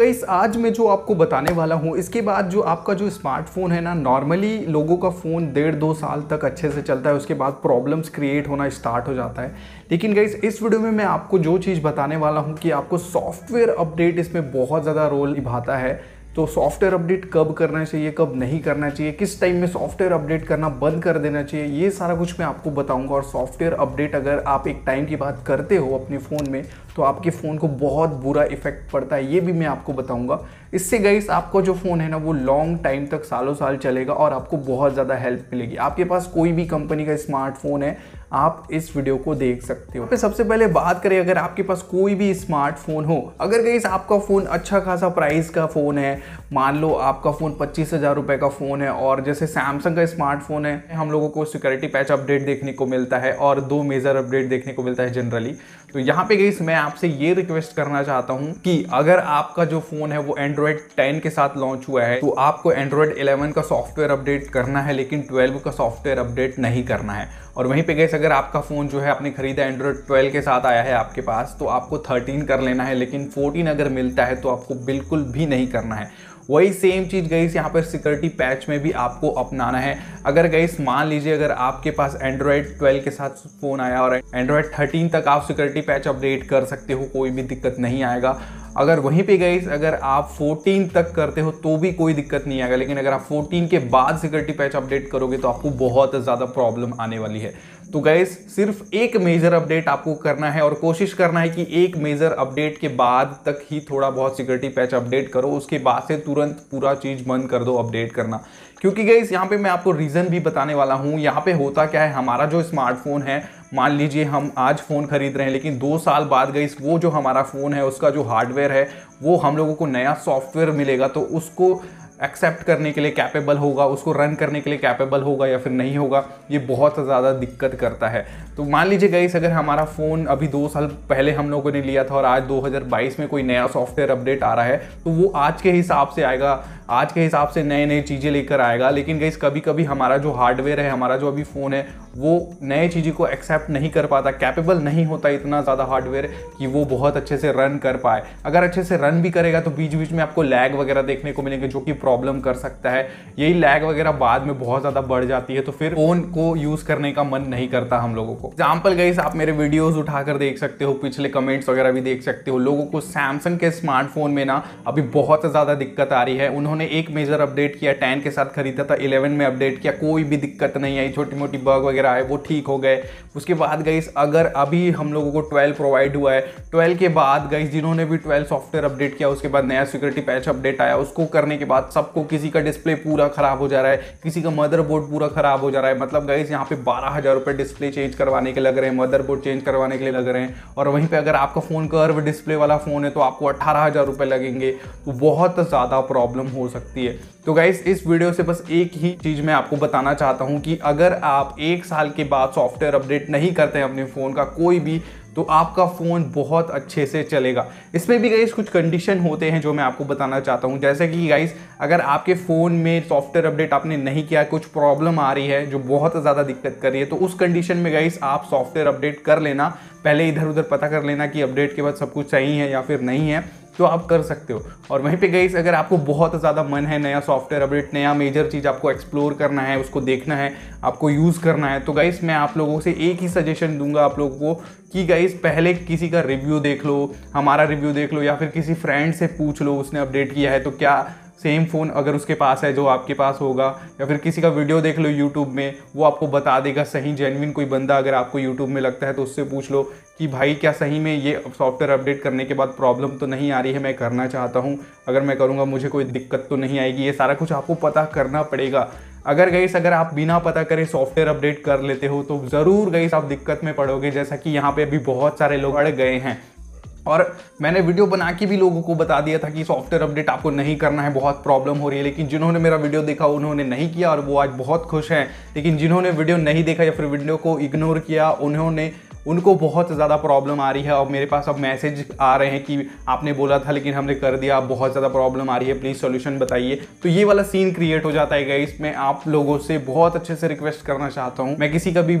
guys तो आज मैं जो आपको बताने वाला हूँ इसके बाद जो आपका जो स्मार्टफोन है ना नॉर्मली लोगों का फ़ोन डेढ़ दो साल तक अच्छे से चलता है उसके बाद प्रॉब्लम्स क्रिएट होना स्टार्ट हो जाता है लेकिन गाइस इस वीडियो में मैं आपको जो चीज़ बताने वाला हूँ कि आपको सॉफ्टवेयर अपडेट इसमें बहुत ज़्यादा रोल निभाता है तो सॉफ्टवेयर अपडेट कब करना चाहिए कब नहीं करना चाहिए किस टाइम में सॉफ्टवेयर अपडेट करना बंद कर देना चाहिए ये सारा कुछ मैं आपको बताऊंगा और सॉफ्टवेयर अपडेट अगर आप एक टाइम की बात करते हो अपने फ़ोन में तो आपके फ़ोन को बहुत बुरा इफेक्ट पड़ता है ये भी मैं आपको बताऊंगा इससे गई आपका जो फ़ोन है ना वो लॉन्ग टाइम तक सालों साल चलेगा और आपको बहुत ज़्यादा हेल्प मिलेगी आपके पास कोई भी कंपनी का स्मार्टफोन है आप इस वीडियो को देख सकते हो सबसे पहले बात करें अगर आपके पास कोई भी स्मार्टफोन हो अगर गई आपका फ़ोन अच्छा खासा प्राइस का फ़ोन है मान लो आपका फ़ोन पच्चीस हज़ार रुपये का फ़ोन है और जैसे सैमसंग का स्मार्टफोन है हम लोगों को सिक्योरिटी पैच अपडेट देखने को मिलता है और दो मेजर अपडेट देखने को मिलता है जनरली तो यहाँ पे गई मैं आपसे ये रिक्वेस्ट करना चाहता हूँ कि अगर आपका जो फ़ोन है वो एंड्रॉयड टेन के साथ लॉन्च हुआ है तो आपको एंड्रॉयड इलेवन का सॉफ्टवेयर अपडेट करना है लेकिन ट्वेल्व का सॉफ्टवेयर अपडेट नहीं करना है और वहीं पे गैस अगर आपका फ़ोन जो है आपने खरीदा एंड्रॉयड ट्वेल्व के साथ आया है आपके पास तो आपको थर्टीन कर लेना है लेकिन फोर्टीन अगर मिलता है तो आपको बिल्कुल भी नहीं करना है वही सेम चीज़ गईस यहाँ पर सिक्योरिटी पैच में भी आपको अपनाना है अगर गईस मान लीजिए अगर आपके पास एंड्रॉयड 12 के साथ फ़ोन आया और एंड्रॉयड 13 तक आप सिक्योरिटी पैच अपडेट कर सकते हो कोई भी दिक्कत नहीं आएगा अगर वहीं पे गए अगर आप 14 तक करते हो तो भी कोई दिक्कत नहीं आएगा लेकिन अगर आप 14 के बाद सिक्योरिटी पैच अपडेट करोगे तो आपको बहुत ज़्यादा प्रॉब्लम आने वाली है तो गैस सिर्फ एक मेजर अपडेट आपको करना है और कोशिश करना है कि एक मेजर अपडेट के बाद तक ही थोड़ा बहुत सिक्योरिटी पैच अपडेट करो उसके बाद से तुरंत पूरा चीज़ बंद कर दो अपडेट करना क्योंकि गैस यहाँ पे मैं आपको रीज़न भी बताने वाला हूँ यहाँ पे होता क्या है हमारा जो स्मार्टफोन है मान लीजिए हम आज फ़ोन ख़रीद रहे हैं लेकिन दो साल बाद गई वो जो हमारा फ़ोन है उसका जो हार्डवेयर है वो हम लोगों को नया सॉफ्टवेयर मिलेगा तो उसको एक्सेप्ट करने के लिए कैपेबल होगा उसको रन करने के लिए कैपेबल होगा या फिर नहीं होगा ये बहुत ज़्यादा दिक्कत करता है तो मान लीजिए गई अगर हमारा फ़ोन अभी दो साल पहले हम लोगों ने लिया था और आज 2022 में कोई नया सॉफ्टवेयर अपडेट आ रहा है तो वो आज के हिसाब से आएगा आज के हिसाब से नए नए चीज़ें लेकर आएगा लेकिन गई कभी कभी हमारा जो हार्डवेयर है हमारा जो अभी फ़ोन है वो नए चीज़ें को एक्सेप्ट नहीं कर पाता कैपेबल नहीं होता इतना ज़्यादा हार्डवेयर कि वो बहुत अच्छे से रन कर पाए अगर अच्छे से रन भी करेगा तो बीच बीच में आपको लैग वगैरह देखने को मिलेंगे जो कि प्रॉब्लम कर सकता है यही लैग वगैरह बाद में बहुत ज़्यादा बढ़ जाती है तो फिर फ़ोन को यूज़ करने का मन नहीं करता हम लोगों को एग्जाम्पल गई आप मेरे वीडियोज़ उठाकर देख सकते हो पिछले कमेंट्स वगैरह भी देख सकते हो लोगों को सैमसंग के स्मार्टफोन में ना अभी बहुत ज़्यादा दिक्कत आ रही है उन्होंने उन्होंने एक मेजर अपडेट किया टेन के साथ खरीदा था इलेवन में अपडेट किया कोई भी दिक्कत नहीं आई छोटी मोटी बग वगैरह आए वो ठीक हो गए उसके बाद गई अगर अभी हम लोगों को ट्वेल्व प्रोवाइड हुआ है ट्वेल्व के बाद गई जिन्होंने भी ट्वेल्व सॉफ्टवेयर अपडेट किया उसके बाद नया सिक्योरिटी पैच अपडेट आया उसको करने के बाद सबको किसी का डिस्प्ले पूरा खराब हो जा रहा है किसी का मदरबोर्ड पूरा खराब हो जा रहा है मतलब गई यहाँ पे बारह हज़ार रुपये डिस्प्ले चेंज करवाने के लग रहे हैं मदरबोर्ड चेंज करवाने के लिए लग रहे हैं और वहीं पर अगर आपका फ़ोन कर्व डिस्प्ले वाला फ़ोन है तो आपको अठारह हज़ार रुपये लगेंगे तो बहुत ज़्यादा प्रॉब्लम हो हो सकती है तो गाइस इस वीडियो से बस एक ही चीज़ मैं आपको बताना चाहता हूँ कि अगर आप एक साल के बाद सॉफ्टवेयर अपडेट नहीं करते हैं अपने फ़ोन का कोई भी तो आपका फ़ोन बहुत अच्छे से चलेगा इसमें भी गाइस कुछ कंडीशन होते हैं जो मैं आपको बताना चाहता हूँ जैसे कि गाइस अगर आपके फ़ोन में सॉफ्टवेयर अपडेट आपने नहीं किया कुछ प्रॉब्लम आ रही है जो बहुत ज़्यादा दिक्कत कर रही है तो उस कंडीशन में गाइस आप सॉफ्टवेयर अपडेट कर लेना पहले इधर उधर पता कर लेना कि अपडेट के बाद सब कुछ सही है या फिर नहीं है तो आप कर सकते हो और वहीं पे गई अगर आपको बहुत ज़्यादा मन है नया सॉफ्टवेयर अपडेट नया मेजर चीज़ आपको एक्सप्लोर करना है उसको देखना है आपको यूज़ करना है तो गाइस मैं आप लोगों से एक ही सजेशन दूंगा आप लोगों को कि गाइस पहले किसी का रिव्यू देख लो हमारा रिव्यू देख लो या फिर किसी फ्रेंड से पूछ लो उसने अपडेट किया है तो क्या सेम फ़ोन अगर उसके पास है जो आपके पास होगा या फिर किसी का वीडियो देख लो यूट्यूब में वो आपको बता देगा सही जेनविन कोई बंदा अगर आपको यूट्यूब में लगता है तो उससे पूछ लो कि भाई क्या सही में ये सॉफ्टवेयर अपडेट करने के बाद प्रॉब्लम तो नहीं आ रही है मैं करना चाहता हूँ अगर मैं करूँगा मुझे कोई दिक्कत तो नहीं आएगी ये सारा कुछ आपको पता करना पड़ेगा अगर गईस अगर आप बिना पता करें सॉफ्टवेयर अपडेट कर लेते हो तो ज़रूर गईस आप दिक्कत में पड़ोगे जैसा कि यहाँ पे अभी बहुत सारे लोग अड़ गए हैं और मैंने वीडियो बना के भी लोगों को बता दिया था कि सॉफ्टवेयर अपडेट आपको नहीं करना है बहुत प्रॉब्लम हो रही है लेकिन जिन्होंने मेरा वीडियो देखा उन्होंने नहीं किया और वो आज बहुत खुश हैं लेकिन जिन्होंने वीडियो नहीं देखा या फिर वीडियो को इग्नोर किया उन्होंने उनको बहुत ज़्यादा प्रॉब्लम आ रही है और मेरे पास अब मैसेज आ रहे हैं कि आपने बोला था लेकिन हमने कर दिया बहुत ज़्यादा प्रॉब्लम आ रही है प्लीज़ सॉल्यूशन बताइए तो ये वाला सीन क्रिएट हो जाता है गाइस मैं आप लोगों से बहुत अच्छे से रिक्वेस्ट करना चाहता हूँ मैं किसी का भी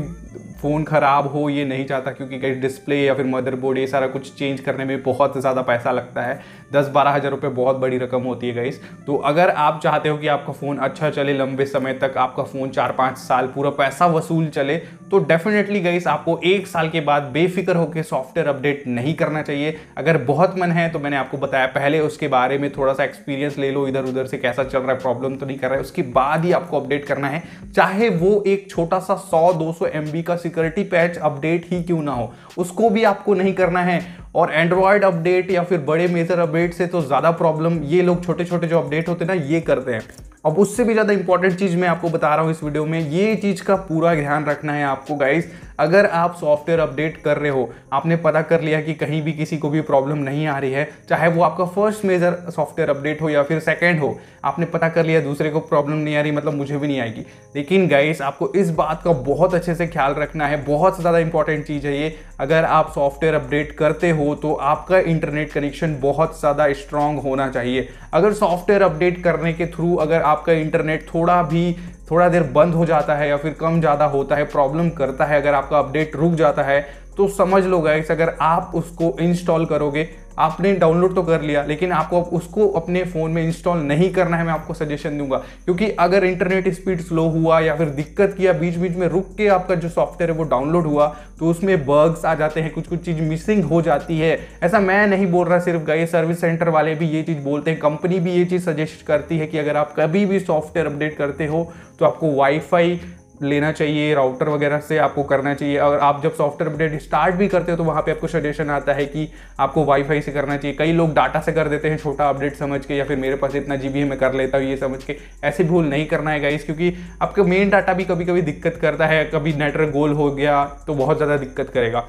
फ़ोन ख़राब हो ये नहीं चाहता क्योंकि कहीं डिस्प्ले या फिर मदरबोर्ड ये सारा कुछ चेंज करने में बहुत ज़्यादा पैसा लगता है दस बारह हज़ार रुपये बहुत बड़ी रकम होती है गाइस तो अगर आप चाहते हो कि आपका फ़ोन अच्छा चले लंबे समय तक आपका फ़ोन चार पाँच साल पूरा पैसा वसूल चले तो डेफिनेटली गाइस आपको एक साल के बाद बेफिक्र होकर सॉफ्टवेयर अपडेट नहीं करना चाहिए अगर बहुत मन है तो मैंने आपको बताया पहले उसके बारे में थोड़ा सा एक्सपीरियंस ले लो इधर उधर से कैसा चल रहा है प्रॉब्लम तो नहीं कर रहा है उसके बाद ही आपको अपडेट करना है चाहे वो एक छोटा सा सौ दो सौ का सिक्योरिटी पैच अपडेट ही क्यों ना हो उसको भी आपको नहीं करना है और एंड्रॉयड अपडेट या फिर बड़े मेजर अपडेट से तो ज़्यादा प्रॉब्लम ये लोग छोटे छोटे जो अपडेट होते हैं ना ये करते हैं अब उससे भी ज़्यादा इंपॉर्टेंट चीज़ मैं आपको बता रहा हूँ इस वीडियो में ये चीज़ का पूरा ध्यान रखना है आपको गाइज़ अगर आप सॉफ्टवेयर अपडेट कर रहे हो आपने पता कर लिया कि कहीं भी किसी को भी प्रॉब्लम नहीं आ रही है चाहे वो आपका फर्स्ट मेजर सॉफ्टवेयर अपडेट हो या फिर सेकेंड हो आपने पता कर लिया दूसरे को प्रॉब्लम नहीं आ रही मतलब मुझे भी नहीं आएगी लेकिन गाइस आपको इस बात का बहुत अच्छे से ख्याल रखना है बहुत ज़्यादा इंपॉर्टेंट चीज़ है ये अगर आप सॉफ्टवेयर अपडेट करते हो तो आपका इंटरनेट कनेक्शन बहुत ज़्यादा स्ट्रांग होना चाहिए अगर सॉफ्टवेयर अपडेट करने के थ्रू अगर आपका इंटरनेट थोड़ा भी थोड़ा देर बंद हो जाता है या फिर कम ज़्यादा होता है प्रॉब्लम करता है अगर आपका अपडेट रुक जाता है तो समझ लो गाइस अगर आप उसको इंस्टॉल करोगे आपने डाउनलोड तो कर लिया लेकिन आपको उसको अपने फ़ोन में इंस्टॉल नहीं करना है मैं आपको सजेशन दूंगा क्योंकि अगर इंटरनेट स्पीड स्लो हुआ या फिर दिक्कत किया बीच बीच में रुक के आपका जो सॉफ्टवेयर है वो डाउनलोड हुआ तो उसमें बग्स आ जाते हैं कुछ कुछ चीज़ मिसिंग हो जाती है ऐसा मैं नहीं बोल रहा सिर्फ गए सर्विस सेंटर वाले भी ये चीज़ बोलते हैं कंपनी भी ये चीज़ सजेस्ट करती है कि अगर आप कभी भी सॉफ्टवेयर अपडेट करते हो तो आपको वाईफाई लेना चाहिए राउटर वगैरह से आपको करना चाहिए और आप जब सॉफ्टवेयर अपडेट स्टार्ट भी करते हो तो वहाँ पे आपको सजेशन आता है कि आपको वाईफाई से करना चाहिए कई लोग डाटा से कर देते हैं छोटा अपडेट समझ के या फिर मेरे पास इतना जी है मैं कर लेता हूँ ये समझ के ऐसे भूल नहीं करना है गाइस क्योंकि आपका मेन डाटा भी कभी कभी दिक्कत करता है कभी नेटवर्क गोल हो गया तो बहुत ज़्यादा दिक्कत करेगा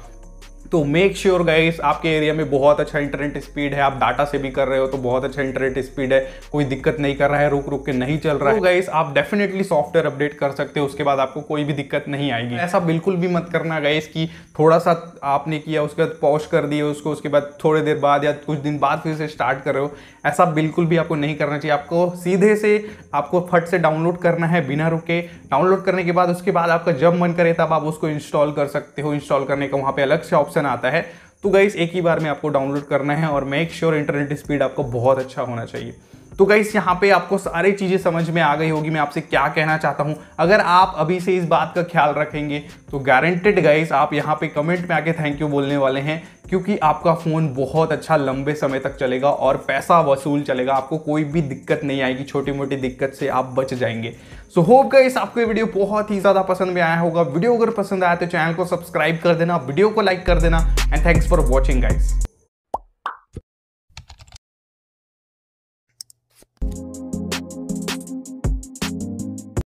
तो मेक श्योर गाइस आपके एरिया में बहुत अच्छा इंटरनेट स्पीड है आप डाटा से भी कर रहे हो तो बहुत अच्छा इंटरनेट स्पीड है कोई दिक्कत नहीं कर रहा है रुक रुक के नहीं चल रहा है तो गाइस तो आप डेफिनेटली सॉफ्टवेयर अपडेट कर सकते हो उसके बाद आपको कोई भी दिक्कत नहीं आएगी ऐसा बिल्कुल भी मत करना गाइस की थोड़ा सा आपने किया उसके बाद पॉज कर दिए उसको उसके बाद थोड़ी देर बाद या कुछ दिन बाद फिर से स्टार्ट कर रहे हो ऐसा बिल्कुल भी आपको नहीं करना चाहिए आपको सीधे से आपको फट से डाउनलोड करना है बिना रुके डाउनलोड करने के बाद उसके बाद आपका जब मन करे तब आप उसको इंस्टॉल कर सकते हो इंस्टॉल करने का वहाँ पे अलग से ऑप्शन ऑप्शन आता है तो गाइस एक ही बार में आपको डाउनलोड करना है और मेक श्योर इंटरनेट स्पीड आपको बहुत अच्छा होना चाहिए तो गाइस यहाँ पे आपको सारी चीज़ें समझ में आ गई होगी मैं आपसे क्या कहना चाहता हूँ अगर आप अभी से इस बात का ख्याल रखेंगे तो गारंटेड गाइस आप यहाँ पे कमेंट में आके थैंक यू बोलने वाले हैं क्योंकि आपका फ़ोन बहुत अच्छा लंबे समय तक चलेगा और पैसा वसूल चलेगा आपको कोई भी दिक्कत नहीं आएगी छोटी मोटी दिक्कत से आप बच जाएंगे सो होप गाइस आपको ये वीडियो बहुत ही ज़्यादा पसंद में आया होगा वीडियो अगर पसंद आया तो चैनल को सब्सक्राइब कर देना वीडियो को लाइक कर देना and thanks for watching guys